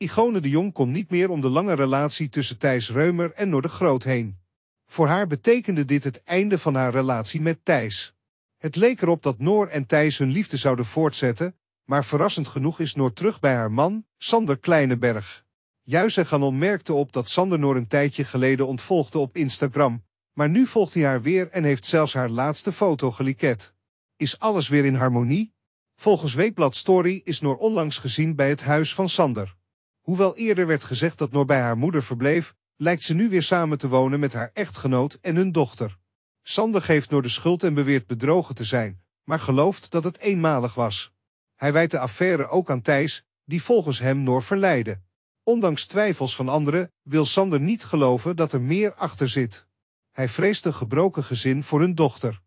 Igone de Jong komt niet meer om de lange relatie tussen Thijs Reumer en Noor de Groot heen. Voor haar betekende dit het einde van haar relatie met Thijs. Het leek erop dat Noor en Thijs hun liefde zouden voortzetten, maar verrassend genoeg is Noor terug bij haar man, Sander Kleineberg. Juist en Ganon merkte op dat Sander Noor een tijdje geleden ontvolgde op Instagram, maar nu volgt hij haar weer en heeft zelfs haar laatste foto geliket. Is alles weer in harmonie? Volgens Weekblad Story is Noor onlangs gezien bij het huis van Sander. Hoewel eerder werd gezegd dat Noor bij haar moeder verbleef, lijkt ze nu weer samen te wonen met haar echtgenoot en hun dochter. Sander geeft Noor de schuld en beweert bedrogen te zijn, maar gelooft dat het eenmalig was. Hij wijt de affaire ook aan Thijs, die volgens hem Noor verleidde. Ondanks twijfels van anderen wil Sander niet geloven dat er meer achter zit. Hij vreest een gebroken gezin voor hun dochter.